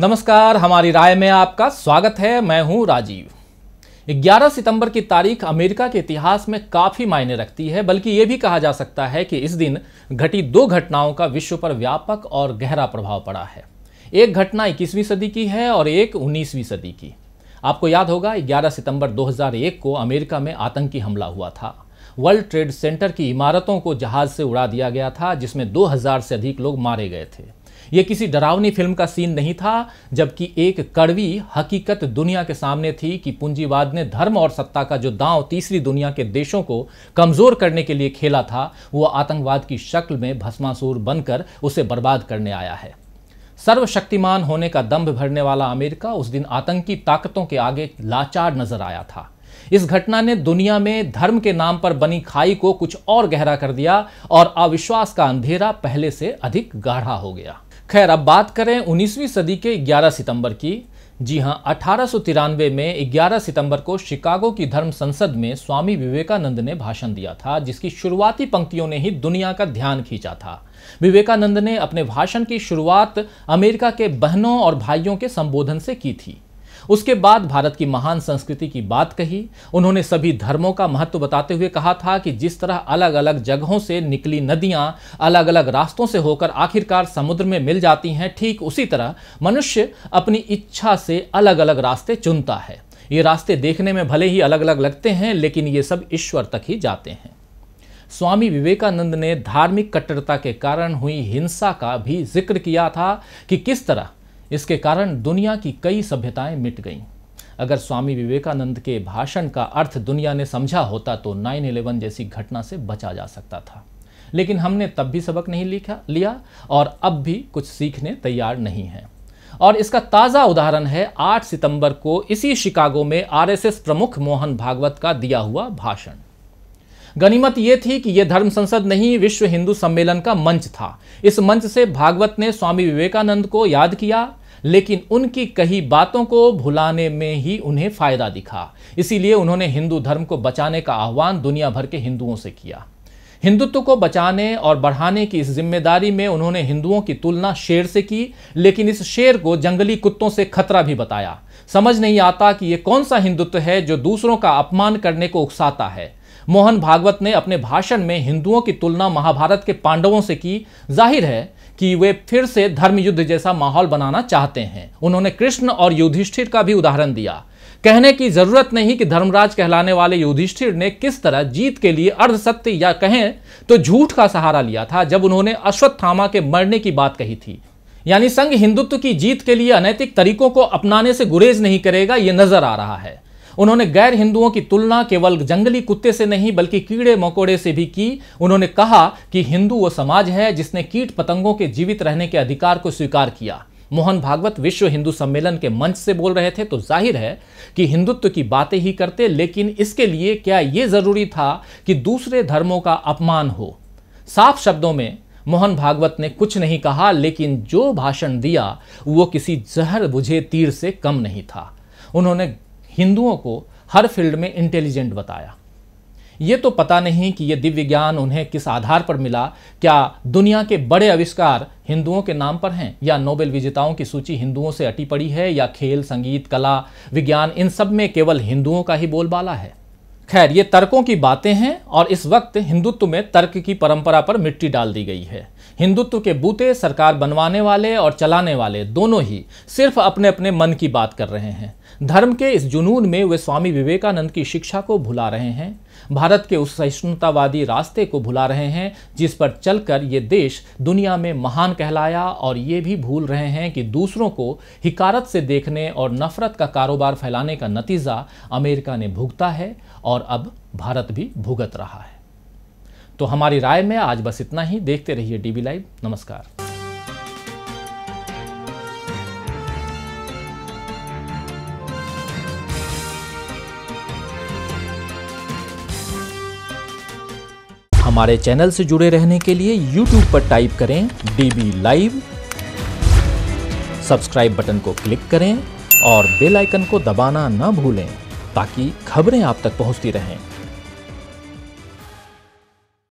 नमस्कार हमारी राय में आपका स्वागत है मैं हूं राजीव 11 सितंबर की तारीख अमेरिका के इतिहास में काफी मायने रखती है बल्कि ये भी कहा जा सकता है कि इस दिन घटी दो घटनाओं का विश्व पर व्यापक और गहरा प्रभाव पड़ा है एक घटना 21वीं सदी की है और एक 19वीं सदी की आपको याद होगा 11 सितंबर 2001 को अमेरिका में आतंकी हमला हुआ था वर्ल्ड ट्रेड सेंटर की इमारतों को जहाज से उड़ा दिया गया था जिसमें 2000 से अधिक लोग मारे गए थे ये किसी डरावनी फिल्म का सीन नहीं था जबकि एक कड़वी हकीकत दुनिया के सामने थी कि पूंजीवाद ने धर्म और सत्ता का जो दांव तीसरी दुनिया के देशों को कमजोर करने के लिए खेला था वो आतंकवाद की शक्ल में भस्मासुर बनकर उसे बर्बाद करने आया है सर्वशक्तिमान होने का दम्भ भरने वाला अमेरिका उस दिन आतंकी ताकतों के आगे लाचार नजर आया था इस घटना ने दुनिया में धर्म के नाम पर बनी खाई को कुछ और गहरा कर दिया और अविश्वास का अंधेरा पहले से अधिक गाढ़ा हो गया खैर अब बात करें 19वीं सदी के 11 सितंबर की जी हां अठारह में 11 सितंबर को शिकागो की धर्म संसद में स्वामी विवेकानंद ने भाषण दिया था जिसकी शुरुआती पंक्तियों ने ही दुनिया का ध्यान खींचा था विवेकानंद ने अपने भाषण की शुरुआत अमेरिका के बहनों और भाइयों के संबोधन से की थी उसके बाद भारत की महान संस्कृति की बात कही उन्होंने सभी धर्मों का महत्व बताते हुए कहा था कि जिस तरह अलग अलग जगहों से निकली नदियां अलग अलग रास्तों से होकर आखिरकार समुद्र में मिल जाती हैं ठीक उसी तरह मनुष्य अपनी इच्छा से अलग अलग रास्ते चुनता है ये रास्ते देखने में भले ही अलग अलग लगते हैं लेकिन ये सब ईश्वर तक ही जाते हैं स्वामी विवेकानंद ने धार्मिक कट्टरता के कारण हुई हिंसा का भी जिक्र किया था कि किस तरह इसके कारण दुनिया की कई सभ्यताएं मिट गईं अगर स्वामी विवेकानंद के भाषण का अर्थ दुनिया ने समझा होता तो 9/11 जैसी घटना से बचा जा सकता था लेकिन हमने तब भी सबक नहीं लिखा लिया और अब भी कुछ सीखने तैयार नहीं है और इसका ताज़ा उदाहरण है 8 सितंबर को इसी शिकागो में आरएसएस प्रमुख मोहन भागवत का दिया हुआ भाषण गनीमत यह थी कि यह धर्म संसद नहीं विश्व हिंदू सम्मेलन का मंच था इस मंच से भागवत ने स्वामी विवेकानंद को याद किया लेकिन उनकी कही बातों को भुलाने में ही उन्हें फायदा दिखा इसीलिए उन्होंने हिंदू धर्म को बचाने का आह्वान दुनिया भर के हिंदुओं से किया हिंदुत्व को बचाने और बढ़ाने की इस जिम्मेदारी में उन्होंने हिंदुओं की तुलना शेर से की लेकिन इस शेर को जंगली कुत्तों से खतरा भी बताया समझ नहीं आता कि ये कौन सा हिंदुत्व है जो दूसरों का अपमान करने को उकसाता है मोहन भागवत ने अपने भाषण में हिंदुओं की तुलना महाभारत के पांडवों से की जाहिर है कि वे फिर से धर्म युद्ध जैसा माहौल बनाना चाहते हैं उन्होंने कृष्ण और युधिष्ठिर का भी उदाहरण दिया कहने की जरूरत नहीं कि धर्मराज कहलाने वाले युधिष्ठिर ने किस तरह जीत के लिए अर्धसत्य या कहें तो झूठ का सहारा लिया था जब उन्होंने अश्वत्थामा के मरने की बात कही थी यानी संघ हिंदुत्व की जीत के लिए अनैतिक तरीकों को अपनाने से गुरेज नहीं करेगा ये नजर आ रहा है उन्होंने गैर हिंदुओं की तुलना केवल जंगली कुत्ते से नहीं बल्कि कीड़े मकोड़े से भी की उन्होंने कहा कि हिंदू वो समाज है जिसने कीट पतंगों के जीवित रहने के अधिकार को स्वीकार किया मोहन भागवत विश्व हिंदू सम्मेलन के मंच से बोल रहे थे तो जाहिर है कि हिंदुत्व की बातें ही करते लेकिन इसके लिए क्या ये जरूरी था कि दूसरे धर्मों का अपमान हो साफ शब्दों में मोहन भागवत ने कुछ नहीं कहा लेकिन जो भाषण दिया वो किसी जहर बुझे तीर से कम नहीं था उन्होंने हिंदुओं को हर फील्ड में इंटेलिजेंट बताया ये तो पता नहीं कि यह दिव्य ज्ञान उन्हें किस आधार पर मिला क्या दुनिया के बड़े आविष्कार हिंदुओं के नाम पर हैं या नोबेल विजेताओं की सूची हिंदुओं से अटी पड़ी है या खेल संगीत कला विज्ञान इन सब में केवल हिंदुओं का ही बोलबाला है खैर ये तर्कों की बातें हैं और इस वक्त हिंदुत्व में तर्क की परंपरा पर मिट्टी डाल दी गई है हिंदुत्व के बूते सरकार बनवाने वाले और चलाने वाले दोनों ही सिर्फ अपने अपने मन की बात कर रहे हैं धर्म के इस जुनून में वे स्वामी विवेकानंद की शिक्षा को भुला रहे हैं भारत के उस सहिष्णुतावादी रास्ते को भुला रहे हैं जिस पर चलकर ये देश दुनिया में महान कहलाया और ये भी भूल रहे हैं कि दूसरों को हिकारत से देखने और नफरत का कारोबार फैलाने का नतीजा अमेरिका ने भुगता है और अब भारत भी भुगत रहा है तो हमारी राय में आज बस इतना ही देखते रहिए डीबी लाइव नमस्कार हमारे चैनल से जुड़े रहने के लिए यूट्यूब पर टाइप करें डीबी लाइव सब्सक्राइब बटन को क्लिक करें और बेल आइकन को दबाना न भूलें ताकि खबरें आप तक पहुंचती रहें